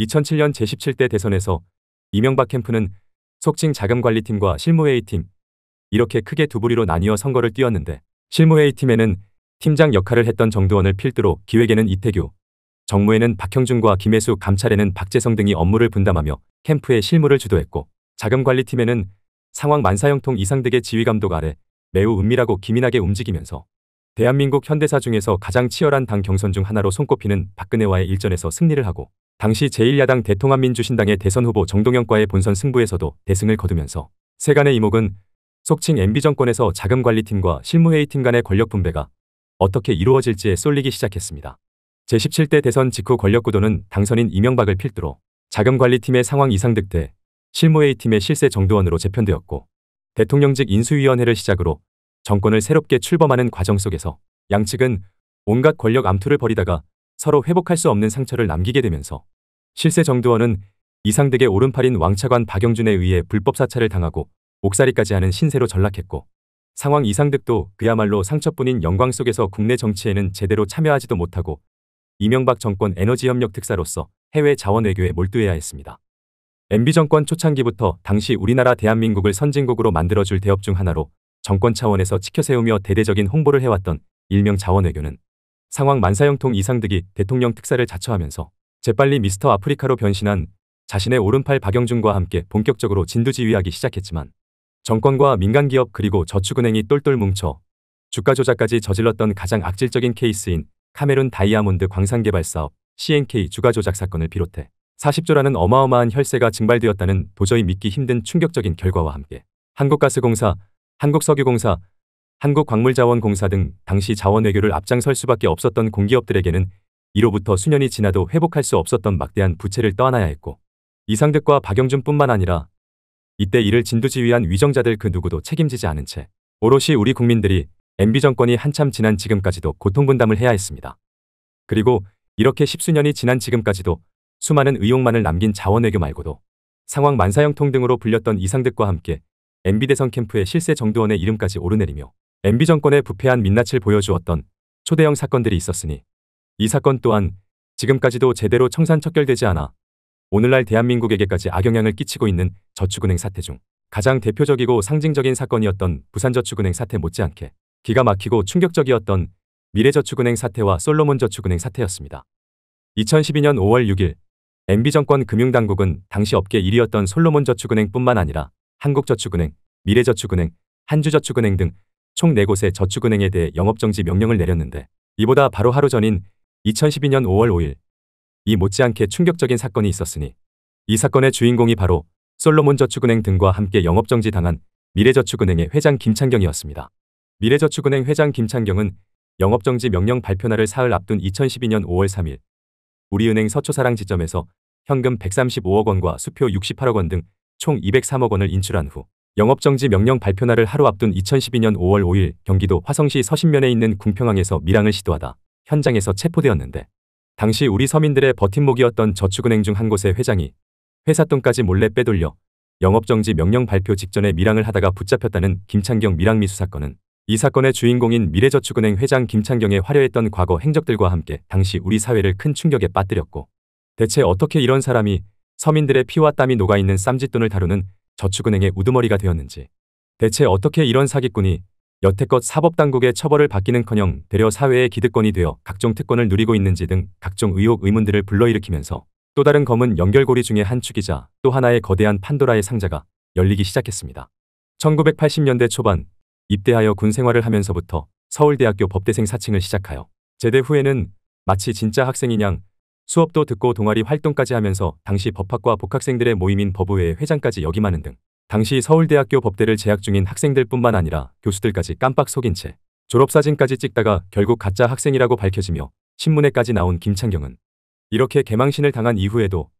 2007년 제17대 대선에서 이명박 캠프는 속칭 자금관리팀과 실무회의팀 이렇게 크게 두 부리로 나뉘어 선거를 뛰었는데 실무회의팀에는 팀장 역할을 했던 정두원을 필두로 기획에는 이태규, 정무에는 박형준과 김혜수, 감찰에는 박재성 등이 업무를 분담하며 캠프의 실무를 주도했고 자금관리팀에는 상황 만사형통 이상득의 지휘감독 아래 매우 은밀하고 기민하게 움직이면서 대한민국 현대사 중에서 가장 치열한 당 경선 중 하나로 손꼽히는 박근혜와의 일전에서 승리를 하고 당시 제1야당 대통합민주신당의 대선 후보 정동영과의 본선 승부에서도 대승을 거두면서 세간의 이목은 속칭 MB 정권에서 자금관리팀과 실무회의팀 간의 권력 분배가 어떻게 이루어질지에 쏠리기 시작했습니다. 제17대 대선 직후 권력구도는 당선인 이명박을 필두로 자금관리팀의 상황 이상 득대, 실무회의팀의 실세 정도원으로 재편되었고 대통령직 인수위원회를 시작으로 정권을 새롭게 출범하는 과정 속에서 양측은 온갖 권력 암투를 벌이다가 서로 회복할 수 없는 상처를 남기게 되면서 실세 정두원은 이상득의 오른팔인 왕차관 박영준에 의해 불법 사찰을 당하고 옥살이까지 하는 신세로 전락했고 상황 이상득도 그야말로 상처뿐인 영광 속에서 국내 정치에는 제대로 참여하지도 못하고 이명박 정권 에너지협력 특사로서 해외 자원 외교에 몰두해야 했습니다. MB 정권 초창기부터 당시 우리나라 대한민국을 선진국으로 만들어줄 대업 중 하나로 정권 차원에서 치켜세우며 대대적인 홍보를 해왔던 일명 자원외교는 상황 만사형통 이상득이 대통령 특사를 자처하면서 재빨리 미스터 아프리카로 변신한 자신의 오른팔 박영준과 함께 본격적으로 진두지휘하기 시작했지만 정권과 민간기업 그리고 저축은행이 똘똘 뭉쳐 주가 조작까지 저질렀던 가장 악질적인 케이스인 카메룬 다이아몬드 광산개발 사업 CNK 주가 조작 사건을 비롯해 40조라는 어마어마한 혈세가 증발되었다는 도저히 믿기 힘든 충격적인 결과와 함께 한국가스공사 한국석유공사, 한국광물자원공사 등 당시 자원 외교를 앞장설 수밖에 없었던 공기업들에게는 이로부터 수년이 지나도 회복할 수 없었던 막대한 부채를 떠안아야 했고 이상득과 박영준뿐만 아니라 이때 이를 진두지휘한 위정자들 그 누구도 책임지지 않은 채 오롯이 우리 국민들이 MB 정권이 한참 지난 지금까지도 고통분담을 해야 했습니다. 그리고 이렇게 십수년이 지난 지금까지도 수많은 의혹만을 남긴 자원외교 말고도 상황 만사형통 등으로 불렸던 이상득과 함께 MB 대선 캠프의 실세 정두원의 이름까지 오르내리며 MB 정권의 부패한 민낯을 보여주었던 초대형 사건들이 있었으니 이 사건 또한 지금까지도 제대로 청산척결되지 않아 오늘날 대한민국에게까지 악영향을 끼치고 있는 저축은행 사태 중 가장 대표적이고 상징적인 사건이었던 부산저축은행 사태 못지않게 기가 막히고 충격적이었던 미래저축은행 사태와 솔로몬저축은행 사태였습니다. 2012년 5월 6일 MB정권 금융당국은 당시 업계 1위였던 솔로몬저축은행뿐만 아니라 한국저축은행, 미래저축은행, 한주저축은행 등 총 4곳의 저축은행에 대해 영업정지 명령을 내렸는데 이보다 바로 하루 전인 2012년 5월 5일 이 못지않게 충격적인 사건이 있었으니 이 사건의 주인공이 바로 솔로몬 저축은행 등과 함께 영업정지 당한 미래저축은행의 회장 김창경이었습니다. 미래저축은행 회장 김창경은 영업정지 명령 발표날을 사흘 앞둔 2012년 5월 3일 우리은행 서초사랑 지점에서 현금 135억 원과 수표 68억 원등 총 203억 원을 인출한 후 영업정지 명령 발표날을 하루 앞둔 2012년 5월 5일 경기도 화성시 서신면에 있는 궁평항에서 밀항을 시도하다 현장에서 체포되었는데 당시 우리 서민들의 버팀목이었던 저축은행 중 한 곳의 회장이 회사 돈까지 몰래 빼돌려 영업정지 명령 발표 직전에 밀항을 하다가 붙잡혔다는 김창경 밀항 미수 사건은 이 사건의 주인공인 미래저축은행 회장 김창경의 화려했던 과거 행적들과 함께 당시 우리 사회를 큰 충격에 빠뜨렸고 대체 어떻게 이런 사람이 서민들의 피와 땀이 녹아있는 쌈짓돈을 다루는 저축은행의 우두머리가 되었는지 대체 어떻게 이런 사기꾼이 여태껏 사법당국의 처벌을 받기는커녕 되려 사회의 기득권이 되어 각종 특권을 누리고 있는지 등 각종 의혹 의문들을 불러일으키면서 또 다른 검은 연결고리 중의 한 축이자 또 하나의 거대한 판도라의 상자가 열리기 시작했습니다. 1980년대 초반 입대하여 군 생활을 하면서부터 서울대학교 법대생 사칭을 시작하여 제대 후에는 마치 진짜 학생이냥 수업도 듣고 동아리 활동까지 하면서 당시 법학과 복학생들의 모임인 법의회 회장까지 역임하는 등 당시 서울대학교 법대를 재학 중인 학생들뿐만 아니라 교수들까지 깜빡 속인 채 졸업사진까지 찍다가 결국 가짜 학생이라고 밝혀지며 신문에까지 나온 김창경은 이렇게 개망신을 당한 이후에도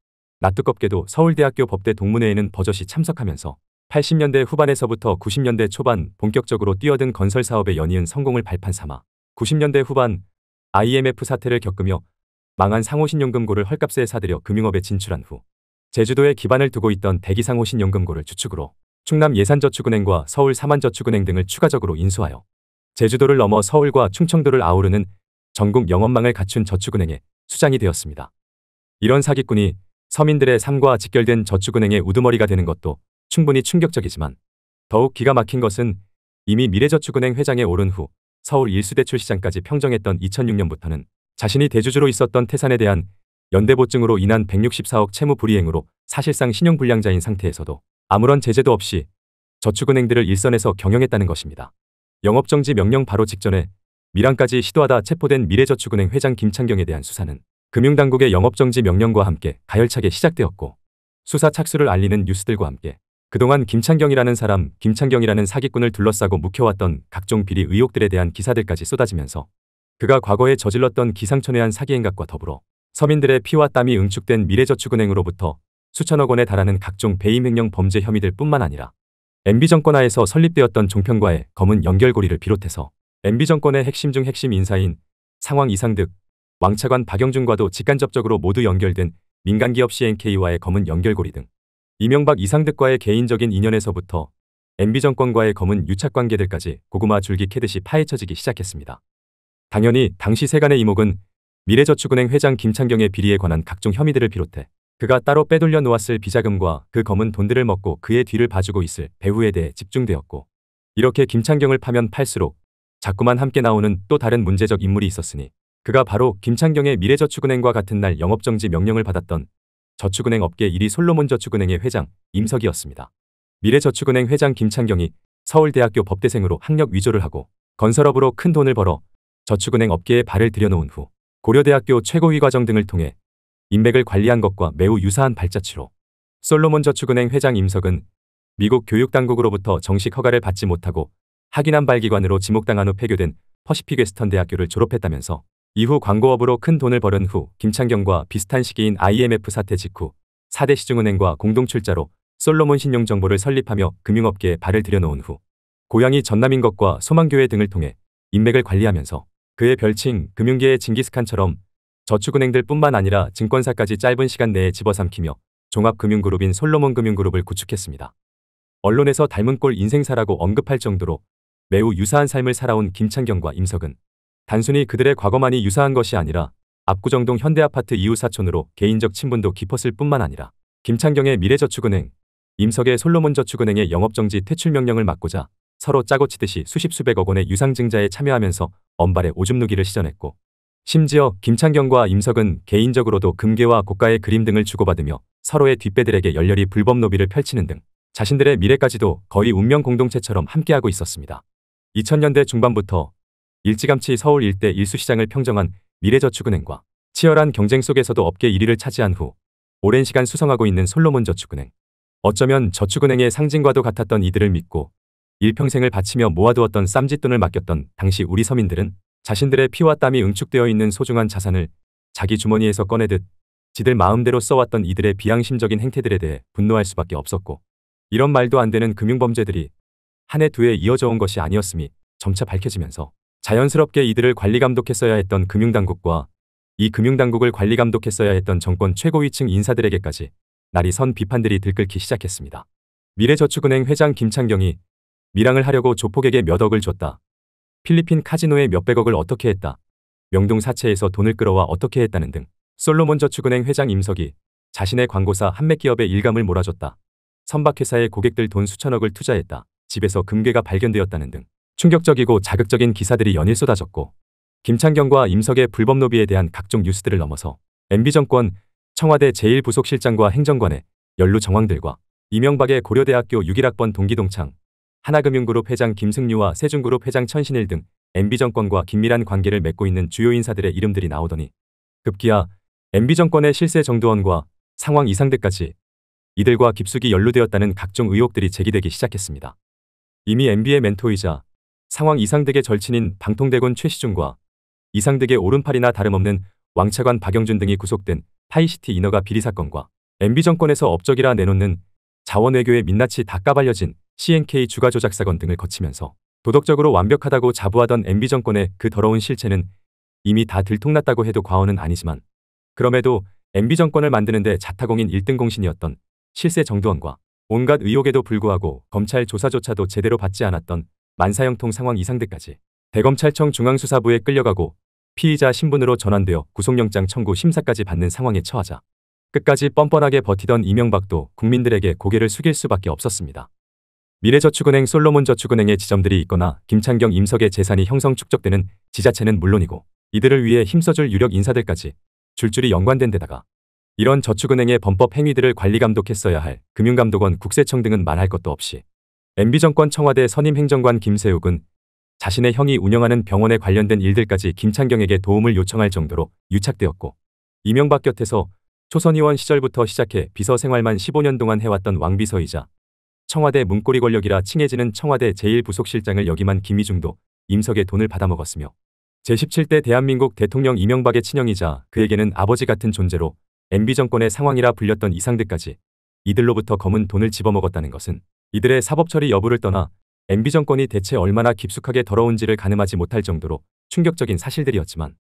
나뜨겁게도 서울대학교 법대 동문회에는 버젓이 참석하면서 80년대 후반에서부터 90년대 초반 본격적으로 뛰어든 건설 사업의 연이은 성공을 발판 삼아 90년대 후반 IMF 사태를 겪으며 망한 상호신용금고를 헐값에 사들여 금융업에 진출한 후 제주도에 기반을 두고 있던 대기상호신용금고를 주축으로 충남 예산저축은행과 서울 삼만저축은행 등을 추가적으로 인수하여 제주도를 넘어 서울과 충청도를 아우르는 전국 영업망을 갖춘 저축은행의 수장이 되었습니다. 이런 사기꾼이 서민들의 삶과 직결된 저축은행의 우두머리가 되는 것도 충분히 충격적이지만 더욱 기가 막힌 것은 이미 미래저축은행 회장에 오른 후 서울 일수대출 시장까지 평정했던 2006년부터는 자신이 대주주로 있었던 태산에 대한 연대보증으로 인한 164억 채무 불이행으로 사실상 신용불량자인 상태에서도 아무런 제재도 없이 저축은행들을 일선에서 경영했다는 것입니다. 영업정지 명령 바로 직전에 밀항까지 시도하다 체포된 미래저축은행 회장 김창경에 대한 수사는 금융당국의 영업정지 명령과 함께 가열차게 시작되었고 수사 착수를 알리는 뉴스들과 함께 그동안 김창경이라는 사람, 김창경이라는 사기꾼을 둘러싸고 묵혀왔던 각종 비리 의혹들에 대한 기사들까지 쏟아지면서 그가 과거에 저질렀던 기상천외한 사기행각과 더불어 서민들의 피와 땀이 응축된 미래저축은행으로부터 수천억 원에 달하는 각종 배임횡령 범죄 혐의들 뿐만 아니라 MB 정권 하에서 설립되었던 종편과의 검은 연결고리를 비롯해서 MB 정권의 핵심 중 핵심 인사인 상황 이상득, 왕차관 박영준과도 직간접적으로 모두 연결된 민간기업 CNK와의 검은 연결고리 등 이명박 이상득과의 개인적인 인연에서부터 MB 정권과의 검은 유착관계들까지 고구마 줄기 캐듯이 파헤쳐지기 시작했습니다. 당연히 당시 세간의 이목은 미래저축은행 회장 김창경의 비리에 관한 각종 혐의들을 비롯해 그가 따로 빼돌려 놓았을 비자금과 그 검은 돈들을 먹고 그의 뒤를 봐주고 있을 배후에 대해 집중되었고 이렇게 김창경을 파면 팔수록 자꾸만 함께 나오는 또 다른 문제적 인물이 있었으니 그가 바로 김창경의 미래저축은행과 같은 날 영업정지 명령을 받았던 저축은행 업계 1위 솔로몬저축은행의 회장 임석이었습니다. 미래저축은행 회장 김창경이 서울대학교 법대생으로 학력 위조를 하고 건설업으로 큰 돈을 벌어 저축은행 업계에 발을 들여놓은 후 고려대학교 최고위 과정 등을 통해 인맥을 관리한 것과 매우 유사한 발자취로 솔로몬 저축은행 회장 임석은 미국 교육당국으로부터 정식 허가를 받지 못하고 학위난 발기관으로 지목당한 후 폐교된 퍼시픽 웨스턴 대학교를 졸업했다면서 이후 광고업으로 큰 돈을 벌은 후 김창경과 비슷한 시기인 IMF 사태 직후 4대 시중은행과 공동출자로 솔로몬 신용정보를 설립하며 금융업계에 발을 들여놓은 후 고향이 전남인 것과 소망교회 등을 통해 인맥을 관리하면서 그의 별칭 금융계의 징기스칸처럼 저축은행들 뿐만 아니라 증권사까지 짧은 시간 내에 집어삼키며 종합금융그룹인 솔로몬금융그룹을 구축했습니다. 언론에서 닮은 꼴 인생사라고 언급할 정도로 매우 유사한 삶을 살아온 김창경과 임석은 단순히 그들의 과거만이 유사한 것이 아니라 압구정동 현대아파트 이웃 사촌으로 개인적 친분도 깊었을 뿐만 아니라 김창경의 미래저축은행, 임석의 솔로몬저축은행의 영업정지 퇴출 명령을 맡고자 서로 짜고 치듯이 수십 수백억 원의 유상증자에 참여하면서 언발의 오줌 누기를 시전했고 심지어 김창경과 임석은 개인적으로도 금괴와 고가의 그림 등을 주고받으며 서로의 뒷배들에게 열렬히 불법 노비를 펼치는 등 자신들의 미래까지도 거의 운명 공동체처럼 함께하고 있었습니다. 2000년대 중반부터 일찌감치 서울 일대 일수시장을 평정한 미래저축은행과 치열한 경쟁 속에서도 업계 1위를 차지한 후 오랜 시간 수성하고 있는 솔로몬 저축은행. 어쩌면 저축은행의 상징과도 같았던 이들을 믿고 일평생을 바치며 모아두었던 쌈짓돈을 맡겼던 당시 우리 서민들은 자신들의 피와 땀이 응축되어 있는 소중한 자산을 자기 주머니에서 꺼내듯 지들 마음대로 써왔던 이들의 비양심적인 행태들에 대해 분노할 수밖에 없었고 이런 말도 안 되는 금융범죄들이 한 해 두 해 이어져 온 것이 아니었음이 점차 밝혀지면서 자연스럽게 이들을 관리감독했어야 했던 금융당국과 이 금융당국을 관리감독했어야 했던 정권 최고위층 인사들에게까지 날이 선 비판들이 들끓기 시작했습니다. 미래저축은행 회장 김창경이 밀항을 하려고 조폭에게 몇 억을 줬다. 필리핀 카지노에 몇백억을 어떻게 했다. 명동 사채에서 돈을 끌어와 어떻게 했다는 등 솔로몬 저축은행 회장 임석이 자신의 광고사 한매기업의 일감을 몰아줬다. 선박회사의 고객들 돈 수천억을 투자했다. 집에서 금괴가 발견되었다는 등 충격적이고 자극적인 기사들이 연일 쏟아졌고 김창경과 임석의 불법 노비에 대한 각종 뉴스들을 넘어서 MB정권, 청와대 제1부속실장과 행정관의 연루 정황들과 이명박의 고려대학교 6일학번 동기동창, 하나금융그룹 회장 김승류와 세준그룹 회장 천신일 등 MB정권과 긴밀한 관계를 맺고 있는 주요 인사들의 이름들이 나오더니 급기야 MB정권의 실세 정두원과 상황 이상대까지 이들과 깊숙이 연루되었다는 각종 의혹들이 제기되기 시작했습니다. 이미 MB의 멘토이자 상황 이상대의 절친인 방통대군 최시중과 이상대의 오른팔이나 다름없는 왕차관 박영준 등이 구속된 파이시티 인허가 비리 사건과 MB정권에서 업적이라 내놓는 자원외교의 민낯이 다 까발려진 CNK 주가 조작 사건 등을 거치면서 도덕적으로 완벽하다고 자부하던 MB 정권의 그 더러운 실체는 이미 다 들통났다고 해도 과언은 아니지만 그럼에도 MB 정권을 만드는데 자타공인 1등 공신이었던 실세 정두원과 온갖 의혹에도 불구하고 검찰 조사조차도 제대로 받지 않았던 만사형통 상황 이상들까지 대검찰청 중앙수사부에 끌려가고 피의자 신분으로 전환되어 구속영장 청구 심사까지 받는 상황에 처하자 끝까지 뻔뻔하게 버티던 이명박도 국민들에게 고개를 숙일 수밖에 없었습니다. 미래저축은행 솔로몬저축은행의 지점들이 있거나 김창경 임석의 재산이 형성 축적되는 지자체는 물론이고 이들을 위해 힘써줄 유력 인사들까지 줄줄이 연관된 데다가 이런 저축은행의 범법 행위들을 관리감독했어야 할 금융감독원 국세청 등은 말할 것도 없이 MB정권 청와대 선임 행정관 김세욱은 자신의 형이 운영하는 병원에 관련된 일들까지 김창경에게 도움을 요청할 정도로 유착되었고 이명박 곁에서 초선 의원 시절부터 시작해 비서 생활만 15년 동안 해왔던 왕비서이자 청와대 문고리 권력이라 칭해지는 청와대 제1부속실장을 역임한 김희중도 임석의 돈을 받아먹었으며 제17대 대한민국 대통령 이명박의 친형이자 그에게는 아버지 같은 존재로 MB 정권의 상황이라 불렸던 이상대까지 이들로부터 검은 돈을 집어먹었다는 것은 이들의 사법처리 여부를 떠나 MB 정권이 대체 얼마나 깊숙하게 더러운지를 가늠하지 못할 정도로 충격적인 사실들이었지만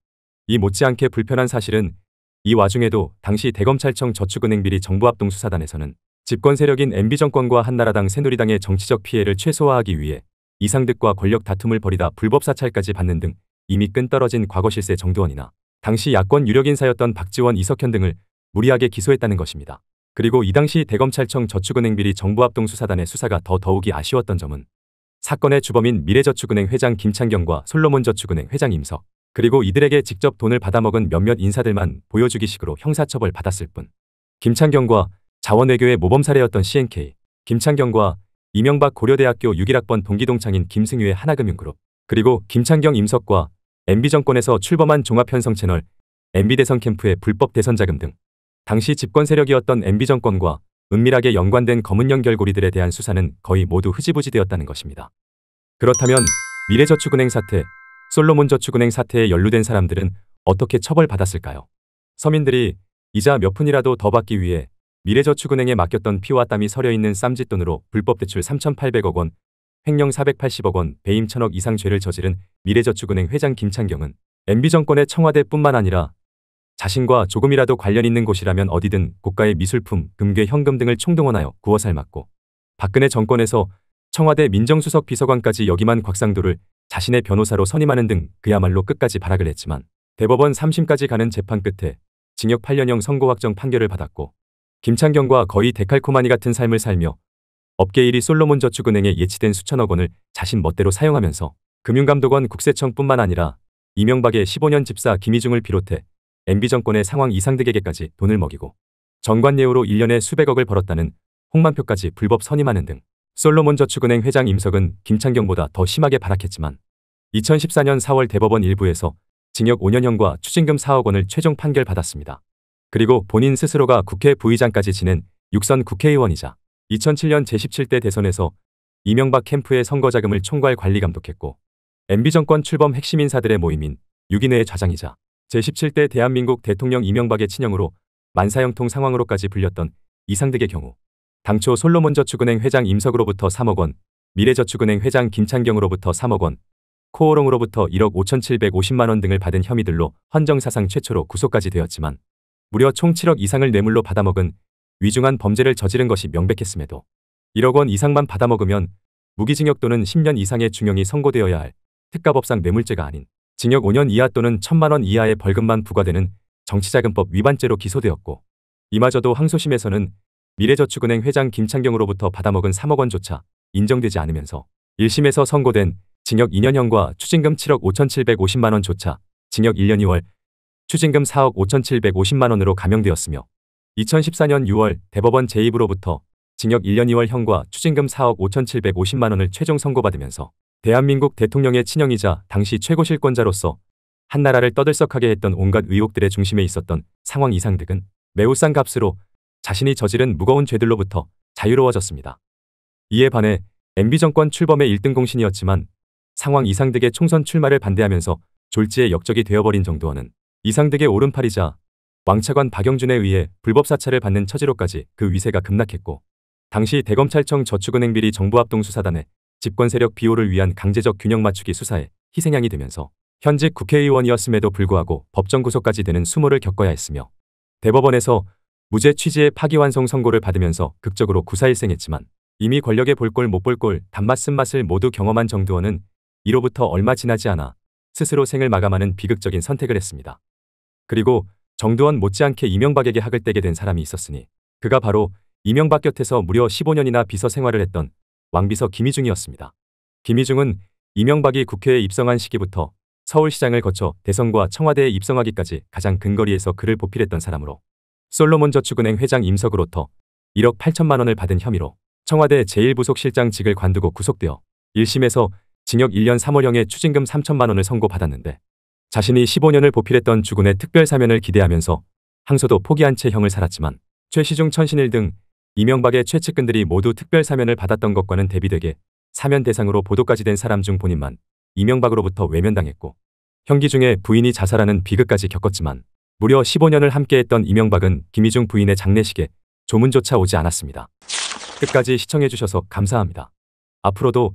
이 못지않게 불편한 사실은 이 와중에도 당시 대검찰청 저축은행비리 정부합동수사단에서는 집권 세력인 MB 정권과 한나라당 새누리당의 정치적 피해를 최소화하기 위해 이상득과 권력 다툼을 벌이다 불법 사찰까지 받는 등 이미 끈떨어진 과거 실세 정두원이나 당시 야권 유력 인사였던 박지원, 이석현 등을 무리하게 기소했다는 것입니다. 그리고 이 당시 대검찰청 저축은행 비리 정부합동 수사단의 수사가 더 더욱이 아쉬웠던 점은 사건의 주범인 미래저축은행 회장 김창경과 솔로몬저축은행 회장 임석 그리고 이들에게 직접 돈을 받아먹은 몇몇 인사들만 보여주기식으로 형사처벌 받았을 뿐 김창경과 자원외교의 모범 사례였던 CNK, 김창경과 이명박 고려대학교 6일학번 동기동창인 김승유의 하나금융그룹, 그리고 김창경 임석과 MB정권에서 출범한 종합현성 채널, MB대선 캠프의 불법 대선 자금 등 당시 집권 세력이었던 MB정권과 은밀하게 연관된 검은 연결고리들에 대한 수사는 거의 모두 흐지부지되었다는 것입니다. 그렇다면 미래저축은행 사태, 솔로몬저축은행 사태에 연루된 사람들은 어떻게 처벌받았을까요? 서민들이 이자 몇 푼이라도 더 받기 위해 미래저축은행에 맡겼던 피와 땀이 서려있는 쌈짓돈으로 불법 대출 3,800억 원, 횡령 480억 원, 배임 1 0 0 0억 이상 죄를 저지른 미래저축은행 회장 김창경은 MB정권의 청와대뿐만 아니라 자신과 조금이라도 관련 있는 곳이라면 어디든 고가의 미술품, 금괴, 현금 등을 총동원하여 구워 삶았고 박근혜 정권에서 청와대 민정수석 비서관까지 역임한 곽상도를 자신의 변호사로 선임하는 등 그야말로 끝까지 발악을 했지만 대법원 3심까지 가는 재판 끝에 징역 8년형 선고확정 판결을 받았고 김창경과 거의 데칼코마니 같은 삶을 살며 업계 1위 솔로몬 저축은행에 예치된 수천억 원을 자신 멋대로 사용하면서 금융감독원 국세청뿐만 아니라 이명박의 15년 집사 김희중을 비롯해 MB 정권의 상황 이상득에게까지 돈을 먹이고 정관예우로 1년에 수백억을 벌었다는 홍만표까지 불법 선임하는 등 솔로몬 저축은행 회장 임석은 김창경보다 더 심하게 발악했지만 2014년 4월 대법원 일부에서 징역 5년형과 추징금 4억 원을 최종 판결받았습니다. 그리고 본인 스스로가 국회 부의장까지 지낸 육선 국회의원이자 2007년 제17대 대선에서 이명박 캠프의 선거자금을 총괄 관리 감독했고 MB정권 출범 핵심 인사들의 모임인 6인회의 좌장이자 제17대 대한민국 대통령 이명박의 친형으로 만사형통 상황으로까지 불렸던 이상득의 경우 당초 솔로몬저축은행 회장 임석으로부터 3억 원, 미래저축은행 회장 김창경으로부터 3억 원, 코오롱으로부터 1억 5,750만 원 등을 받은 혐의들로 헌정사상 최초로 구속까지 되었지만 무려 총 7억 이상을 뇌물로 받아먹은 위중한 범죄를 저지른 것이 명백했음에도 1억 원 이상만 받아먹으면 무기징역 또는 10년 이상의 중형이 선고되어야 할 특가법상 뇌물죄가 아닌 징역 5년 이하 또는 1천만 원 이하의 벌금만 부과되는 정치자금법 위반죄로 기소되었고 이마저도 항소심에서는 미래저축은행 회장 김창경으로부터 받아먹은 3억 원조차 인정되지 않으면서 1심에서 선고된 징역 2년형과 추징금 7억 5,750만 원조차 징역 1년 2월 추징금 4억 5,750만 원으로 감형되었으며 2014년 6월 대법원 재입으로부터 징역 1년 2월 형과 추징금 4억 5,750만 원을 최종 선고받으면서 대한민국 대통령의 친형이자 당시 최고 실권자로서 한 나라를 떠들썩하게 했던 온갖 의혹들의 중심에 있었던 상황 이상득은 매우 싼 값으로 자신이 저지른 무거운 죄들로부터 자유로워졌습니다. 이에 반해 MB 정권 출범의 1등 공신이었지만 상황 이상득의 총선 출마를 반대하면서 졸지에 역적이 되어버린 정도원은 이상득의 오른팔이자 왕차관 박영준에 의해 불법 사찰을 받는 처지로까지 그 위세가 급락했고 당시 대검찰청 저축은행 비리 정부합동수사단의 집권세력 비호를 위한 강제적 균형 맞추기 수사에 희생양이 되면서 현직 국회의원이었음에도 불구하고 법정 구속까지 되는 수모를 겪어야 했으며 대법원에서 무죄 취지의 파기환송 선고를 받으면서 극적으로 구사일생했지만 이미 권력의 볼꼴 못볼꼴 단맛 쓴맛을 모두 경험한 정두원은 이로부터 얼마 지나지 않아 스스로 생을 마감하는 비극적인 선택을 했습니다. 그리고 정두원 못지않게 이명박에게 학을 떼게 된 사람이 있었으니 그가 바로 이명박 곁에서 무려 15년이나 비서 생활을 했던 왕비서 김희중이었습니다. 김희중은 이명박이 국회에 입성한 시기부터 서울시장을 거쳐 대선과 청와대에 입성하기까지 가장 근거리에서 그를 보필했던 사람으로 솔로몬 저축은행 회장 임석으로부터 1억 8천만 원을 받은 혐의로 청와대 제1부속실장직을 관두고 구속되어 1심에서 징역 1년 3월형의 추징금 3천만 원을 선고받았는데 자신이 15년을 보필했던 주군의 특별 사면을 기대하면서 항소도 포기한 채 형을 살았지만 최시중 천신일 등 이명박의 최측근들이 모두 특별 사면을 받았던 것과는 대비되게 사면 대상으로 보도까지 된 사람 중 본인만 이명박으로부터 외면당했고 형기 중에 부인이 자살하는 비극까지 겪었지만 무려 15년을 함께했던 이명박은 김희중 부인의 장례식에 조문조차 오지 않았습니다. 끝까지 시청해주셔서 감사합니다. 앞으로도